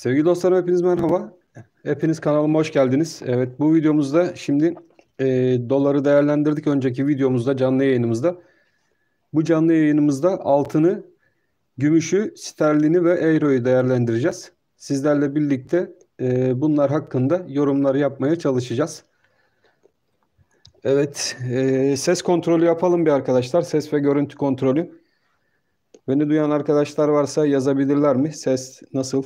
Sevgili dostlarım hepiniz merhaba. Hepiniz kanalıma hoş geldiniz. Evet bu videomuzda şimdi e, doları değerlendirdik önceki videomuzda canlı yayınımızda. Bu canlı yayınımızda altını, gümüşü, sterlini ve euroyu değerlendireceğiz. Sizlerle birlikte e, bunlar hakkında yorumlar yapmaya çalışacağız. Evet e, ses kontrolü yapalım bir arkadaşlar. Ses ve görüntü kontrolü. Beni duyan arkadaşlar varsa yazabilirler mi? Ses nasıl?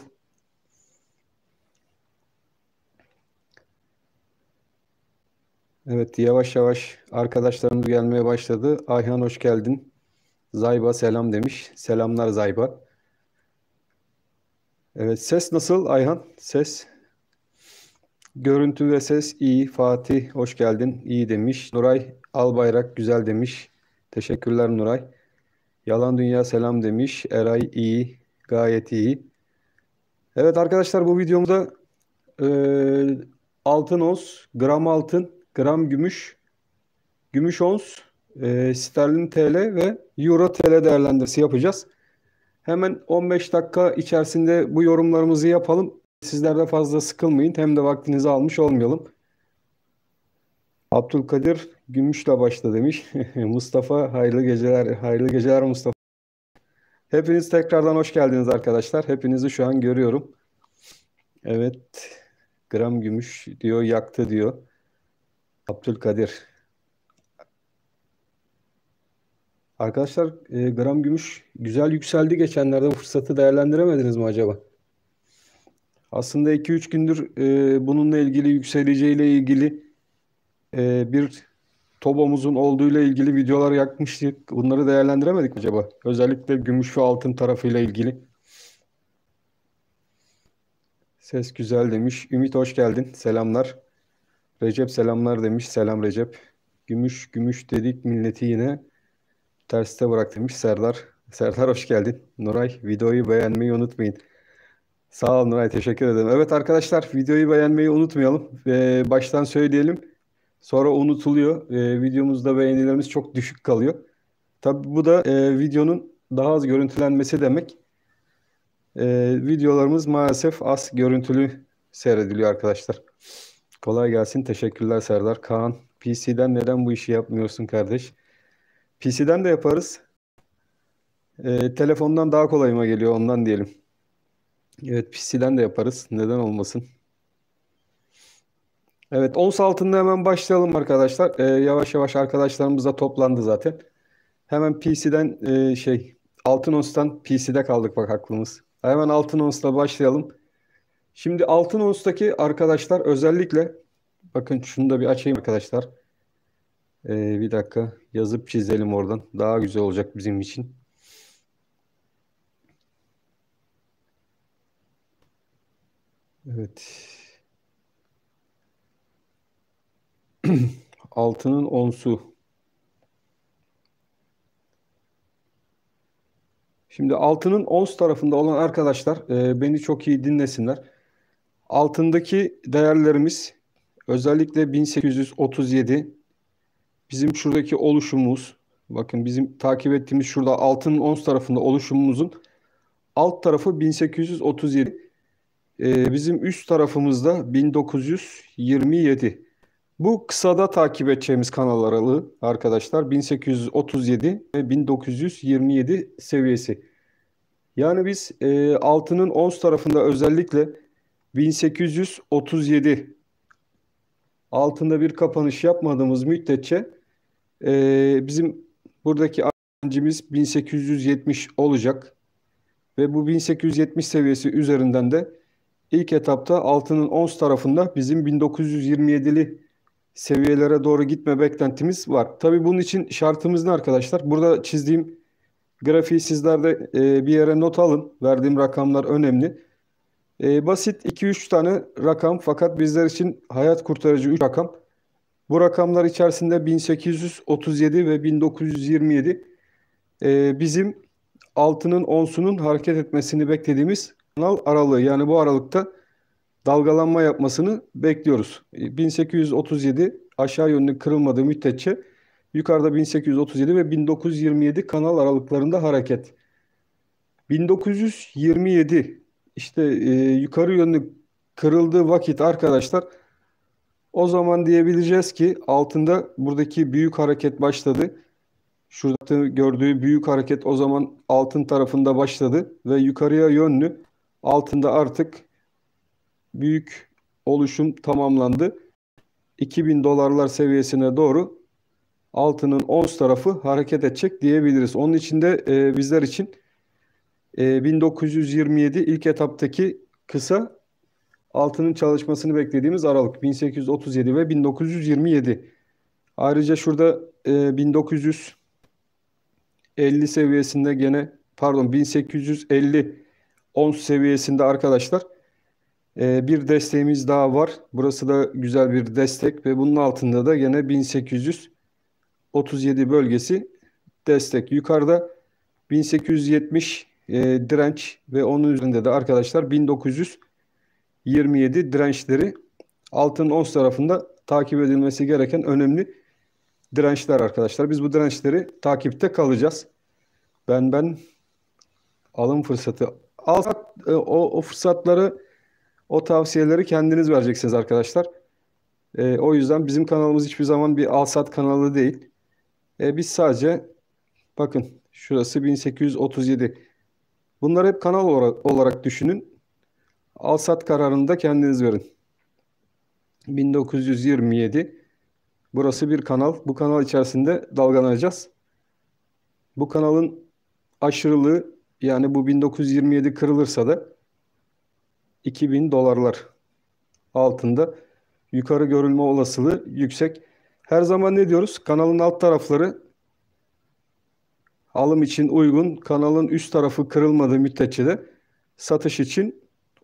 Evet yavaş yavaş arkadaşlarımız gelmeye başladı. Ayhan hoş geldin. Zayba selam demiş. Selamlar Zayba. Evet ses nasıl Ayhan? Ses. Görüntü ve ses iyi. Fatih hoş geldin. İyi demiş. Nuray Albayrak güzel demiş. Teşekkürler Nuray. Yalan Dünya selam demiş. Eray iyi. Gayet iyi. Evet arkadaşlar bu videomuzda e, altın oz, gram altın gram gümüş, gümüş ons, e, sterlin TL ve euro TL değerlendirmesi yapacağız. Hemen 15 dakika içerisinde bu yorumlarımızı yapalım. Sizler de fazla sıkılmayın. Hem de vaktinizi almış olmayalım. Abdülkadir Gümüş'le başla demiş. Mustafa hayırlı geceler. Hayırlı geceler Mustafa. Hepiniz tekrardan hoş geldiniz arkadaşlar. Hepinizi şu an görüyorum. Evet. Gram gümüş diyor, yaktı diyor. Abdülkadir. Arkadaşlar e, gram gümüş güzel yükseldi geçenlerde. Bu fırsatı değerlendiremediniz mi acaba? Aslında 2-3 gündür e, bununla ilgili yükseleceğiyle ilgili e, bir Toba'mızın olduğuyla ilgili videolar yakmıştık. Bunları değerlendiremedik mi acaba? Özellikle gümüş ve altın tarafıyla ilgili. Ses güzel demiş. Ümit hoş geldin. Selamlar. Recep selamlar demiş. Selam Recep. Gümüş gümüş dedik milleti yine terste bırak demiş Serdar. Serdar hoş geldin. Nuray videoyu beğenmeyi unutmayın. Sağ ol Nuray teşekkür ederim. Evet arkadaşlar videoyu beğenmeyi unutmayalım. Ee, baştan söyleyelim. Sonra unutuluyor. Ee, videomuzda beğenilerimiz çok düşük kalıyor. Tabi bu da e, videonun daha az görüntülenmesi demek. Ee, videolarımız maalesef az görüntülü seyrediliyor arkadaşlar. Kolay gelsin. Teşekkürler Serdar. Kaan, PC'den neden bu işi yapmıyorsun kardeş? PC'den de yaparız. Ee, telefondan daha kolayıma geliyor ondan diyelim. Evet PC'den de yaparız. Neden olmasın? Evet ons altında hemen başlayalım arkadaşlar. Ee, yavaş yavaş arkadaşlarımız da toplandı zaten. Hemen PC'den e, şey altın ons'tan PC'de kaldık bak aklımız. Hemen altın ons'la başlayalım. Şimdi Altın Ulus'taki arkadaşlar özellikle bakın şunu da bir açayım arkadaşlar. Ee, bir dakika yazıp çizelim oradan. Daha güzel olacak bizim için. Evet. Altının onsu. Şimdi altının ons tarafında olan arkadaşlar e, beni çok iyi dinlesinler. Altındaki değerlerimiz özellikle 1837 bizim şuradaki oluşumumuz bakın bizim takip ettiğimiz şurada altının ons tarafında oluşumumuzun alt tarafı 1837 ee, bizim üst tarafımızda 1927 bu kısada takip edeceğimiz kanal aralığı arkadaşlar 1837 ve 1927 seviyesi. Yani biz e, altının ons tarafında özellikle 1837 altında bir kapanış yapmadığımız müddetçe e, bizim buradaki öğrencimiz 1870 olacak. Ve bu 1870 seviyesi üzerinden de ilk etapta altının ons tarafında bizim 1927'li seviyelere doğru gitme beklentimiz var. Tabi bunun için şartımız ne arkadaşlar? Burada çizdiğim grafiği sizler de e, bir yere not alın. Verdiğim rakamlar önemli. E, basit 2-3 tane rakam fakat bizler için hayat kurtarıcı 3 rakam. Bu rakamlar içerisinde 1837 ve 1927 e, ee, bizim altının onsunun hareket etmesini beklediğimiz kanal aralığı. Yani bu aralıkta dalgalanma yapmasını bekliyoruz. 1837 ee, aşağı yönlü kırılmadığı müddetçe yukarıda 1837 ve 1927 kanal aralıklarında hareket. 1927 işte e, yukarı yönlü kırıldığı vakit arkadaşlar o zaman diyebileceğiz ki altında buradaki büyük hareket başladı. Şurada gördüğü büyük hareket o zaman altın tarafında başladı ve yukarıya yönlü altında artık büyük oluşum tamamlandı. 2000 dolarlar seviyesine doğru altının ons tarafı hareket edecek diyebiliriz. Onun için de e, bizler için e, ee, 1927 ilk etaptaki kısa altının çalışmasını beklediğimiz aralık 1837 ve 1927. Ayrıca şurada e, 1950 seviyesinde gene pardon 1850 10 seviyesinde arkadaşlar e, bir desteğimiz daha var. Burası da güzel bir destek ve bunun altında da gene 1837 bölgesi destek. Yukarıda 1870 e, direnç ve onun üzerinde de arkadaşlar 1927 dirençleri altın ons tarafında takip edilmesi gereken önemli dirençler arkadaşlar. Biz bu dirençleri takipte kalacağız. Ben ben alım fırsatı alsat e, o, o fırsatları o tavsiyeleri kendiniz vereceksiniz arkadaşlar. E, o yüzden bizim kanalımız hiçbir zaman bir alsat kanalı değil. E, biz sadece bakın şurası 1837 Bunları hep kanal olarak, düşünün. Alsat kararını da kendiniz verin. 1927 Burası bir kanal. Bu kanal içerisinde dalgalanacağız. Bu kanalın aşırılığı yani bu 1927 kırılırsa da 2000 dolarlar altında yukarı görülme olasılığı yüksek. Her zaman ne diyoruz? Kanalın alt tarafları alım için uygun kanalın üst tarafı kırılmadığı müddetçe de satış için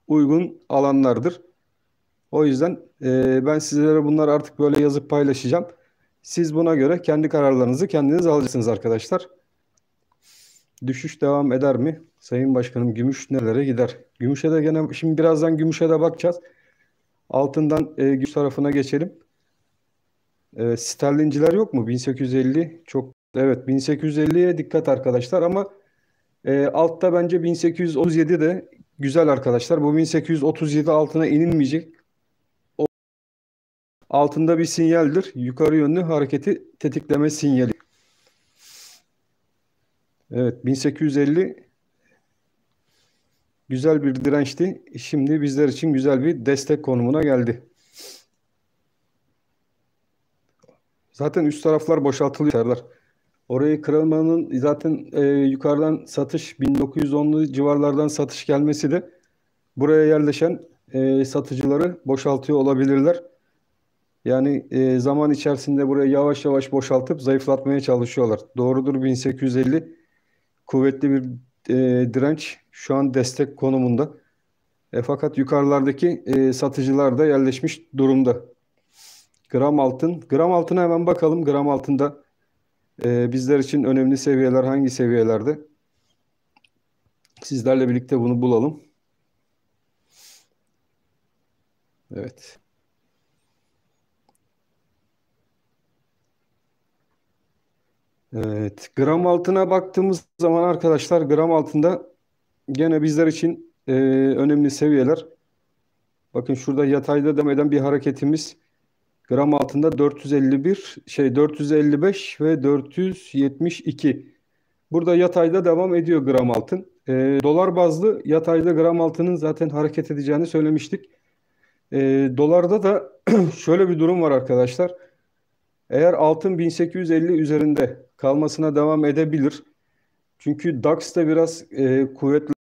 uygun alanlardır. O yüzden e, ben sizlere bunları artık böyle yazıp paylaşacağım. Siz buna göre kendi kararlarınızı kendiniz alacaksınız arkadaşlar. Düşüş devam eder mi? Sayın Başkanım gümüş nelere gider? Gümüşe de gene şimdi birazdan gümüşe de bakacağız. Altından e, gümüş tarafına geçelim. E, sterlinciler yok mu? 1850 çok Evet 1850'ye dikkat arkadaşlar ama e, altta bence 1837 de güzel arkadaşlar. Bu 1837 altına inilmeyecek. O, altında bir sinyaldir. Yukarı yönlü hareketi tetikleme sinyali. Evet 1850 güzel bir dirençti. Şimdi bizler için güzel bir destek konumuna geldi. Zaten üst taraflar boşaltılıyor. Orayı kırılmanın zaten e, yukarıdan satış 1910'lu civarlardan satış gelmesi de buraya yerleşen e, satıcıları boşaltıyor olabilirler. Yani e, zaman içerisinde buraya yavaş yavaş boşaltıp zayıflatmaya çalışıyorlar. Doğrudur 1850 kuvvetli bir e, direnç şu an destek konumunda. E, fakat yukarılardaki e, satıcılar da yerleşmiş durumda. Gram altın. Gram altına hemen bakalım. Gram altında e, bizler için önemli seviyeler hangi seviyelerde? Sizlerle birlikte bunu bulalım. Evet. Evet, gram altına baktığımız zaman arkadaşlar gram altında gene bizler için e, önemli seviyeler. Bakın şurada yatayda demeden bir hareketimiz Gram altında 451, şey 455 ve 472. Burada yatayda devam ediyor gram altın. E, dolar bazlı yatayda gram altının zaten hareket edeceğini söylemiştik. E, dolarda da şöyle bir durum var arkadaşlar. Eğer altın 1850 üzerinde kalmasına devam edebilir. Çünkü DAX'ta biraz e, kuvvetli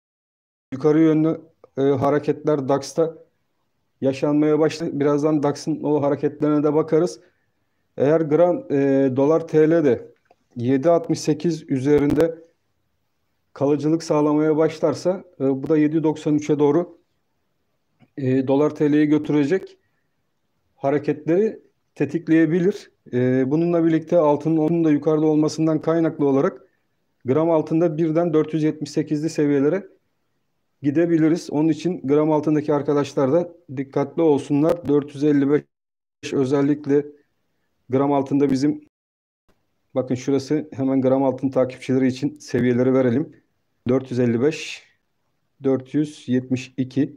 yukarı yönlü e, hareketler DAX'ta yaşanmaya başladı. Birazdan DAX'ın o hareketlerine de bakarız. Eğer gram e, dolar TL de 7.68 üzerinde kalıcılık sağlamaya başlarsa e, bu da 7.93'e doğru e, dolar TL'yi götürecek hareketleri tetikleyebilir. E, bununla birlikte altının onun da yukarıda olmasından kaynaklı olarak gram altında birden 478'li seviyelere gidebiliriz. Onun için gram altındaki arkadaşlar da dikkatli olsunlar. 455 özellikle gram altında bizim bakın şurası hemen gram altın takipçileri için seviyeleri verelim. 455 472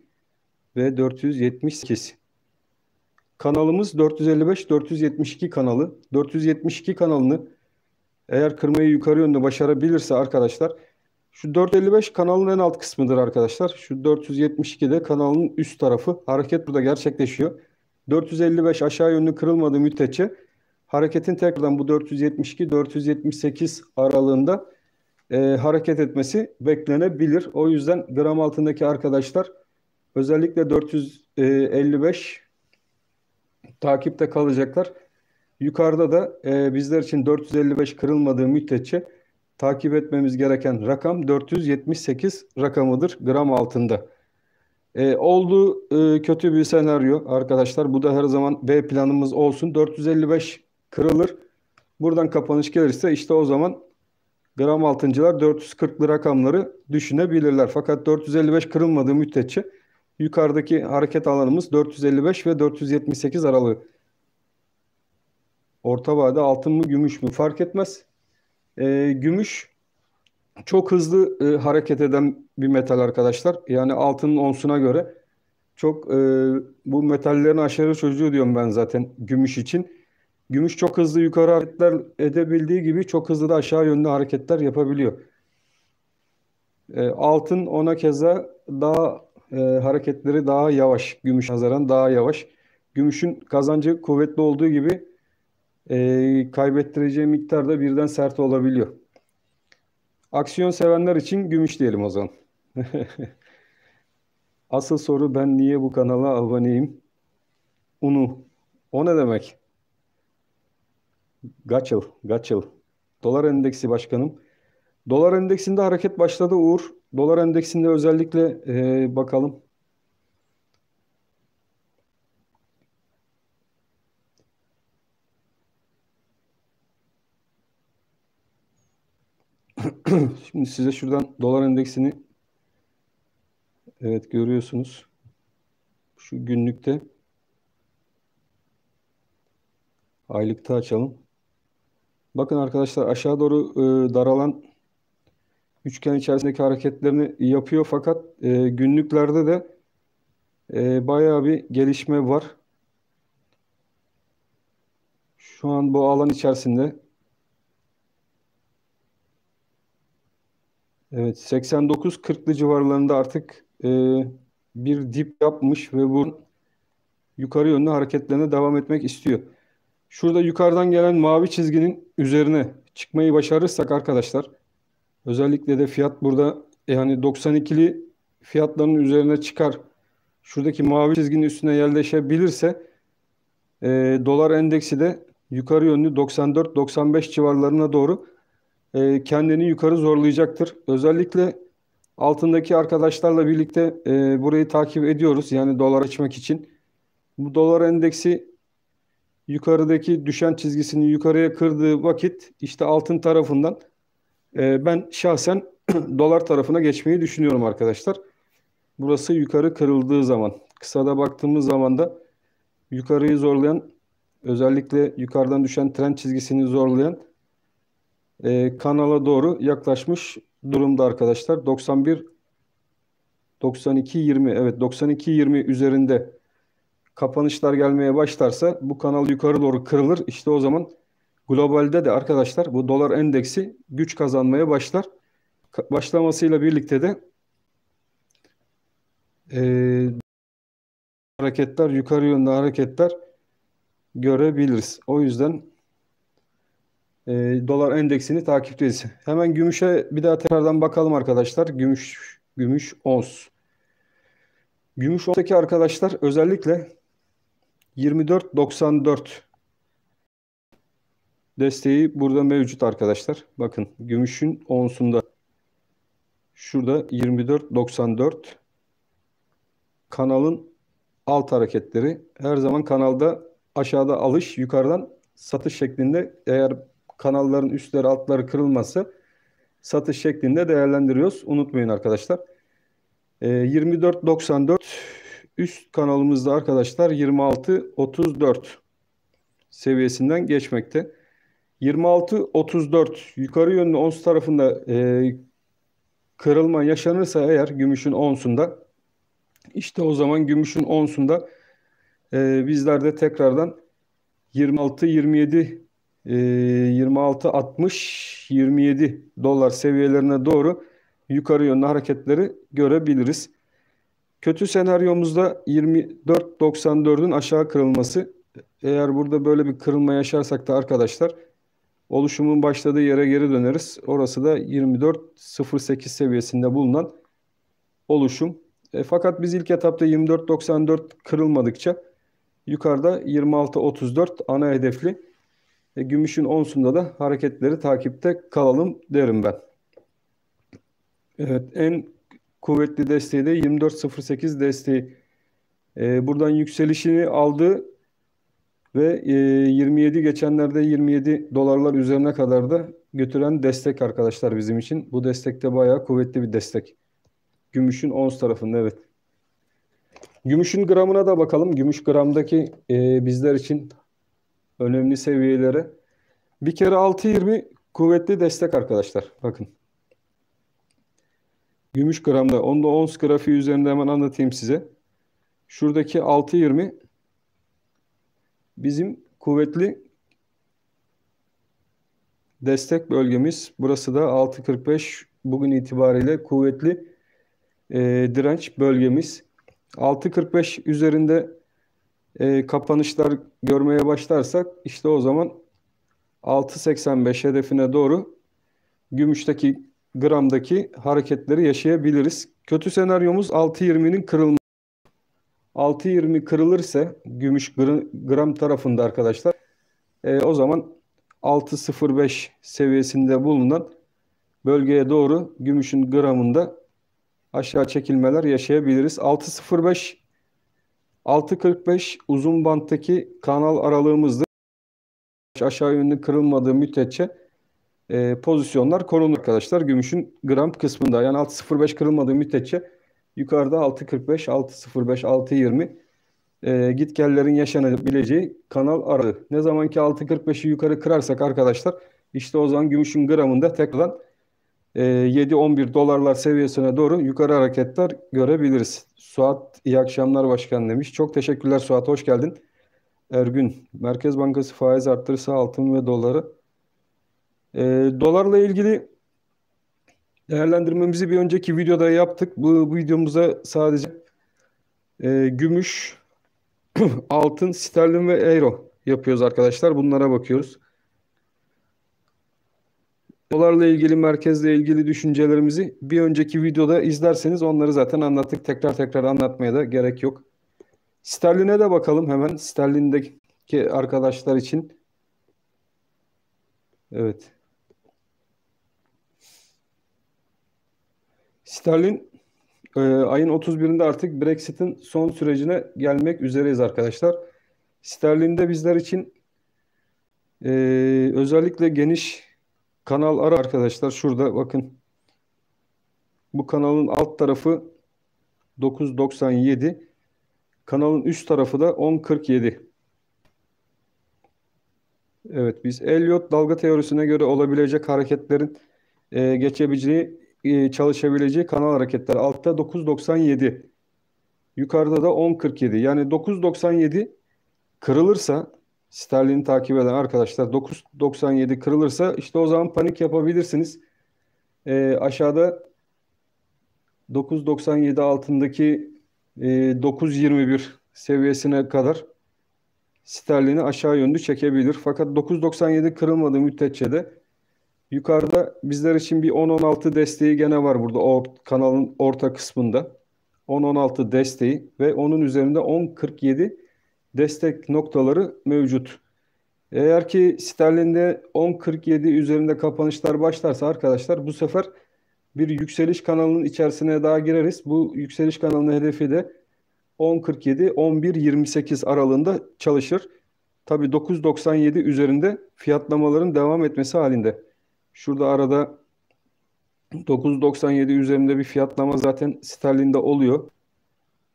ve 478. Kanalımız 455-472 kanalı. 472 kanalını eğer kırmayı yukarı yönde başarabilirse arkadaşlar şu 455 kanalın en alt kısmıdır arkadaşlar. Şu 472 de kanalın üst tarafı. Hareket burada gerçekleşiyor. 455 aşağı yönlü kırılmadığı müddetçe hareketin tekrardan bu 472-478 aralığında e, hareket etmesi beklenebilir. O yüzden gram altındaki arkadaşlar özellikle 455 takipte kalacaklar. Yukarıda da e, bizler için 455 kırılmadığı müddetçe takip etmemiz gereken rakam 478 rakamıdır gram altında. E, oldu e, kötü bir senaryo arkadaşlar. Bu da her zaman B planımız olsun. 455 kırılır. Buradan kapanış gelirse işte o zaman gram altıncılar 440'lı rakamları düşünebilirler. Fakat 455 kırılmadığı müddetçe yukarıdaki hareket alanımız 455 ve 478 aralığı. Orta vade altın mı gümüş mü fark etmez. E, gümüş çok hızlı e, hareket eden bir metal arkadaşlar. Yani altının onsuna göre çok e, bu metallerin aşırı çocuğu diyorum ben zaten gümüş için. Gümüş çok hızlı yukarı hareketler edebildiği gibi çok hızlı da aşağı yönlü hareketler yapabiliyor. E, altın ona keza daha e, hareketleri daha yavaş. Gümüş nazaran daha yavaş. Gümüşün kazancı kuvvetli olduğu gibi e, kaybettireceği miktar da birden sert olabiliyor. Aksiyon sevenler için gümüş diyelim o zaman. Asıl soru ben niye bu kanala aboneyim? Unu. O ne demek? Gaçıl, gaçıl. Dolar endeksi başkanım. Dolar endeksinde hareket başladı Uğur. Dolar endeksinde özellikle e, bakalım Şimdi size şuradan dolar endeksini evet görüyorsunuz. Şu günlükte aylıkta açalım. Bakın arkadaşlar aşağı doğru e, daralan üçgen içerisindeki hareketlerini yapıyor fakat e, günlüklerde de e, bayağı bir gelişme var. Şu an bu alan içerisinde Evet 89-40'lı civarlarında artık e, bir dip yapmış ve bu yukarı yönlü hareketlerine devam etmek istiyor. Şurada yukarıdan gelen mavi çizginin üzerine çıkmayı başarırsak arkadaşlar özellikle de fiyat burada yani e, 92'li fiyatların üzerine çıkar. Şuradaki mavi çizginin üstüne yerleşebilirse e, dolar endeksi de yukarı yönlü 94-95 civarlarına doğru e, kendini yukarı zorlayacaktır. Özellikle altındaki arkadaşlarla birlikte e, burayı takip ediyoruz. Yani dolar açmak için. Bu dolar endeksi yukarıdaki düşen çizgisini yukarıya kırdığı vakit işte altın tarafından e, ben şahsen dolar tarafına geçmeyi düşünüyorum arkadaşlar. Burası yukarı kırıldığı zaman kısada baktığımız zaman da yukarıyı zorlayan özellikle yukarıdan düşen trend çizgisini zorlayan e, kanala doğru yaklaşmış durumda arkadaşlar. 91 92 20 evet 92 20 üzerinde kapanışlar gelmeye başlarsa bu kanal yukarı doğru kırılır. İşte o zaman globalde de arkadaşlar bu dolar endeksi güç kazanmaya başlar. Başlamasıyla birlikte de e, hareketler yukarı yönde hareketler görebiliriz. O yüzden e, dolar endeksini takipteyiz. Hemen gümüşe bir daha tekrardan bakalım arkadaşlar. Gümüş gümüş ons. Gümüş ons'taki arkadaşlar özellikle 24.94 desteği burada mevcut arkadaşlar. Bakın gümüşün onsunda şurada 24.94 kanalın alt hareketleri her zaman kanalda aşağıda alış yukarıdan satış şeklinde eğer kanalların üstleri altları kırılması satış şeklinde değerlendiriyoruz. Unutmayın arkadaşlar. E, ee, 24.94 üst kanalımızda arkadaşlar 26.34 seviyesinden geçmekte. 26.34 yukarı yönlü ons tarafında e, kırılma yaşanırsa eğer gümüşün onsunda işte o zaman gümüşün onsunda e, bizler de tekrardan 26-27 e, 26-60-27 dolar seviyelerine doğru yukarı yönlü hareketleri görebiliriz. Kötü senaryomuzda 24.94'ün aşağı kırılması. Eğer burada böyle bir kırılma yaşarsak da arkadaşlar oluşumun başladığı yere geri döneriz. Orası da 24.08 seviyesinde bulunan oluşum. E, fakat biz ilk etapta 24.94 kırılmadıkça yukarıda 26.34 ana hedefli e, gümüşün onsunda da hareketleri takipte kalalım derim ben. Evet en kuvvetli desteği de 24.08 desteği. E, buradan yükselişini aldı ve e, 27 geçenlerde 27 dolarlar üzerine kadar da götüren destek arkadaşlar bizim için. Bu destekte de bayağı kuvvetli bir destek. Gümüşün ons tarafında evet. Gümüşün gramına da bakalım. Gümüş gramdaki e, bizler için önemli seviyelere. Bir kere 6.20 kuvvetli destek arkadaşlar. Bakın. Gümüş gramda. Onu da ons grafiği üzerinde hemen anlatayım size. Şuradaki 6.20 bizim kuvvetli destek bölgemiz. Burası da 6.45 bugün itibariyle kuvvetli e, direnç bölgemiz. 6.45 üzerinde e, kapanışlar görmeye başlarsak işte o zaman 6.85 hedefine doğru gümüşteki gramdaki hareketleri yaşayabiliriz. Kötü senaryomuz 6.20'nin kırılması. 6.20 kırılırsa gümüş gram tarafında arkadaşlar e, o zaman 6.05 seviyesinde bulunan bölgeye doğru gümüşün gramında aşağı çekilmeler yaşayabiliriz. 6.05 6.45 uzun banttaki kanal aralığımızdı. Aşağı yönlü kırılmadığı müddetçe e, pozisyonlar korunur arkadaşlar. Gümüşün gram kısmında yani 6.05 kırılmadığı müddetçe yukarıda 6.45, 6.05, 6.20 e, gitgellerin yaşanabileceği kanal aralığı. Ne zaman ki 6.45'i yukarı kırarsak arkadaşlar işte o zaman gümüşün gramında tekrardan 7-11 ee, dolarlar seviyesine doğru yukarı hareketler görebiliriz. Suat iyi akşamlar başkan demiş. Çok teşekkürler Suat hoş geldin. Ergün, Merkez Bankası faiz arttırırsa altın ve doları. E, dolarla ilgili değerlendirmemizi bir önceki videoda yaptık. Bu, bu videomuza sadece e, gümüş, altın, sterlin ve euro yapıyoruz arkadaşlar. Bunlara bakıyoruz. Dolarla ilgili merkezle ilgili düşüncelerimizi bir önceki videoda izlerseniz onları zaten anlattık. Tekrar tekrar anlatmaya da gerek yok. Sterlin'e de bakalım hemen. Sterlin'deki arkadaşlar için. Evet. Sterlin e, ayın 31'inde artık Brexit'in son sürecine gelmek üzereyiz arkadaşlar. Sterlin'de bizler için e, özellikle geniş Kanal ara arkadaşlar şurada bakın. Bu kanalın alt tarafı 997. Kanalın üst tarafı da 1047. Evet biz Elliot dalga teorisine göre olabilecek hareketlerin e, geçebileceği, e, çalışabileceği kanal hareketleri. Altta 997. Yukarıda da 1047. Yani 997 kırılırsa Sterlin'i takip eden arkadaşlar 9.97 kırılırsa işte o zaman panik yapabilirsiniz. E, aşağıda 9.97 altındaki e, 9.21 seviyesine kadar sterlini aşağı yönlü çekebilir. Fakat 9.97 kırılmadığı müddetçe de yukarıda bizler için bir 10.16 desteği gene var burada or kanalın orta kısmında. 10.16 desteği ve onun üzerinde 10.47 destek noktaları mevcut. Eğer ki sterlinde 10.47 üzerinde kapanışlar başlarsa arkadaşlar bu sefer bir yükseliş kanalının içerisine daha gireriz. Bu yükseliş kanalının hedefi de 10.47-11.28 aralığında çalışır. Tabi 9.97 üzerinde fiyatlamaların devam etmesi halinde. Şurada arada 9.97 üzerinde bir fiyatlama zaten sterlinde oluyor.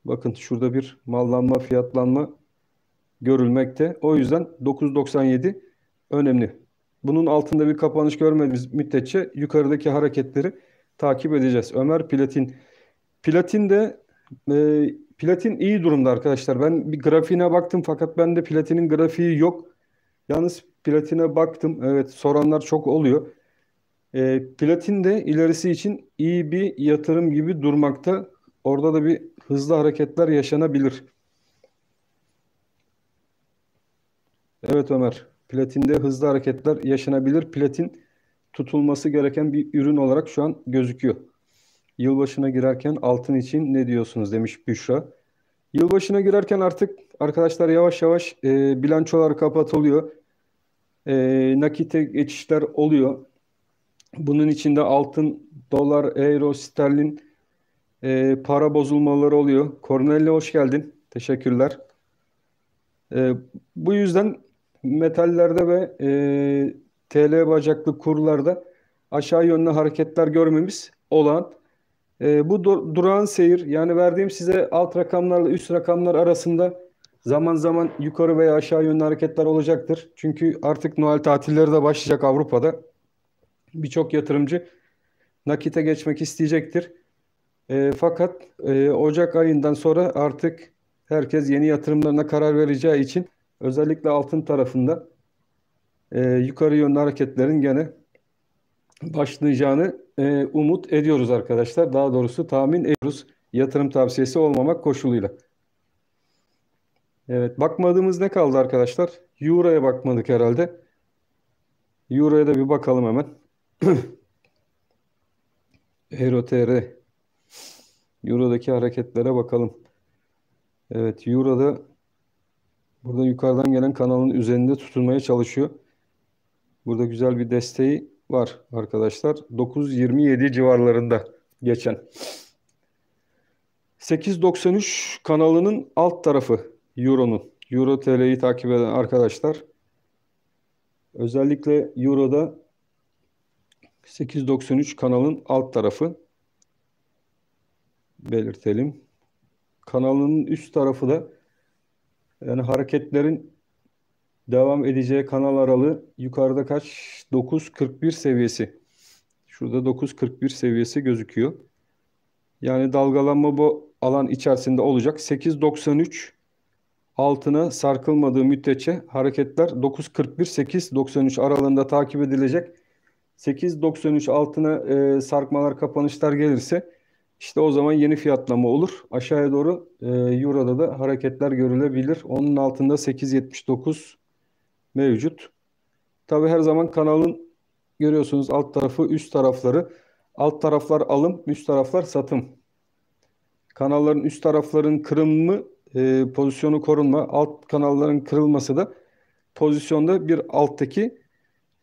Bakın şurada bir mallanma, fiyatlanma görülmekte. O yüzden 997 önemli. Bunun altında bir kapanış görmediğimiz müddetçe yukarıdaki hareketleri takip edeceğiz. Ömer Platin. Platin de e, Platin iyi durumda arkadaşlar. Ben bir grafiğine baktım fakat bende Platin'in grafiği yok. Yalnız Platin'e baktım. Evet soranlar çok oluyor. E, platin de ilerisi için iyi bir yatırım gibi durmakta. Orada da bir hızlı hareketler yaşanabilir. Evet Ömer. Platinde hızlı hareketler yaşanabilir. Platin tutulması gereken bir ürün olarak şu an gözüküyor. Yılbaşına girerken altın için ne diyorsunuz demiş Büşra. Yılbaşına girerken artık arkadaşlar yavaş yavaş e, bilançolar kapatılıyor. E, nakite geçişler oluyor. Bunun içinde altın, dolar, euro, sterlin e, para bozulmaları oluyor. Cornelli hoş geldin. Teşekkürler. E, bu yüzden metallerde ve e, TL bacaklı kurlarda aşağı yönlü hareketler görmemiz olan E, bu dur durağan seyir yani verdiğim size alt rakamlarla üst rakamlar arasında zaman zaman yukarı veya aşağı yönlü hareketler olacaktır. Çünkü artık Noel tatilleri de başlayacak Avrupa'da. Birçok yatırımcı nakite geçmek isteyecektir. E, fakat e, Ocak ayından sonra artık herkes yeni yatırımlarına karar vereceği için Özellikle altın tarafında e, yukarı yönlü hareketlerin gene başlayacağını e, umut ediyoruz arkadaşlar. Daha doğrusu tahmin ediyoruz. Yatırım tavsiyesi olmamak koşuluyla. Evet bakmadığımız ne kaldı arkadaşlar? Euro'ya bakmadık herhalde. Euro'ya da bir bakalım hemen. Euro TR. Euro'daki hareketlere bakalım. Evet Euro'da Burada yukarıdan gelen kanalın üzerinde tutulmaya çalışıyor. Burada güzel bir desteği var arkadaşlar. 9.27 civarlarında geçen. 8.93 kanalının alt tarafı Euro'nun. Euro TL'yi takip eden arkadaşlar. Özellikle Euro'da 8.93 kanalın alt tarafı belirtelim. Kanalının üst tarafı da yani hareketlerin devam edeceği kanal aralığı yukarıda kaç? 9.41 seviyesi. Şurada 9.41 seviyesi gözüküyor. Yani dalgalanma bu alan içerisinde olacak. 8.93 altına sarkılmadığı müddetçe hareketler 9.41-8.93 aralığında takip edilecek. 8.93 altına e, sarkmalar kapanışlar gelirse işte o zaman yeni fiyatlama olur. Aşağıya doğru e, Euro'da da hareketler görülebilir. Onun altında 8.79 mevcut. Tabi her zaman kanalın görüyorsunuz alt tarafı üst tarafları. Alt taraflar alım, üst taraflar satım. Kanalların üst tarafların kırılımı e, pozisyonu korunma. Alt kanalların kırılması da pozisyonda bir alttaki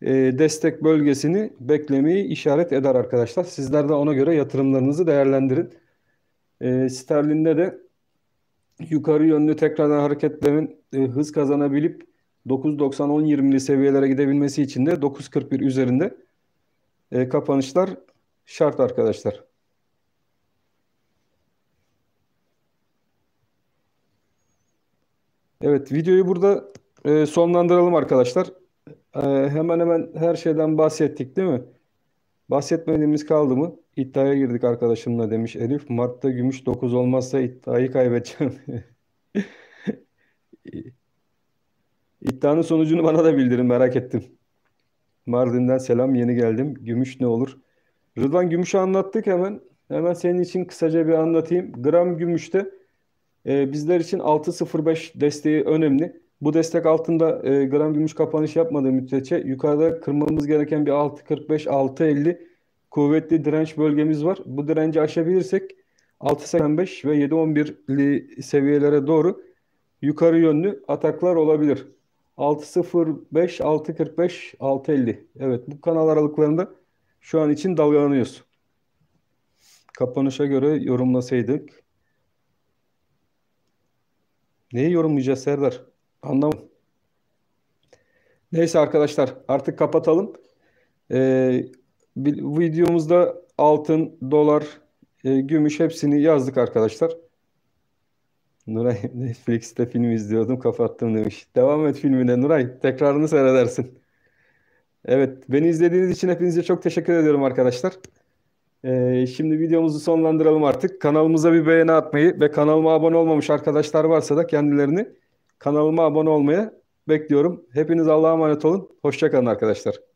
e, destek bölgesini beklemeyi işaret eder arkadaşlar. Sizler de ona göre yatırımlarınızı değerlendirin. E, sterlinde de yukarı yönlü tekrardan hareketlerin e, hız kazanabilip 9.90-10.20'li seviyelere gidebilmesi için de 9.41 üzerinde e, kapanışlar şart arkadaşlar. Evet videoyu burada e, sonlandıralım arkadaşlar. Ee, hemen hemen her şeyden bahsettik değil mi? Bahsetmediğimiz kaldı mı? İddiaya girdik arkadaşımla demiş Elif. Mart'ta gümüş 9 olmazsa iddiayı kaybedeceğim. İddianın sonucunu bana da bildirin merak ettim. Mardin'den selam yeni geldim. Gümüş ne olur? Rıdvan Gümüş'ü anlattık hemen. Hemen senin için kısaca bir anlatayım. Gram Gümüş'te e, bizler için 6.05 desteği önemli. Bu destek altında e, gram gümüş kapanış yapmadığı müddetçe yukarıda kırmamız gereken bir 6.45-6.50 kuvvetli direnç bölgemiz var. Bu direnci aşabilirsek 6.85 ve 7.11'li seviyelere doğru yukarı yönlü ataklar olabilir. 6.05, 6.45, 6.50. Evet bu kanal aralıklarında şu an için dalgalanıyoruz. Kapanışa göre yorumlasaydık. Neyi yorumlayacağız Serdar? Anlamam. Neyse arkadaşlar artık kapatalım. Ee, videomuzda altın, dolar, e, gümüş hepsini yazdık arkadaşlar. Nuray Netflix'te film izliyordum kapattım demiş. Devam et filmine Nuray tekrarını seyredersin. Evet beni izlediğiniz için hepinize çok teşekkür ediyorum arkadaşlar. Ee, şimdi videomuzu sonlandıralım artık. Kanalımıza bir beğeni atmayı ve kanalıma abone olmamış arkadaşlar varsa da kendilerini Kanalıma abone olmayı bekliyorum. Hepiniz Allah'a emanet olun. Hoşçakalın arkadaşlar.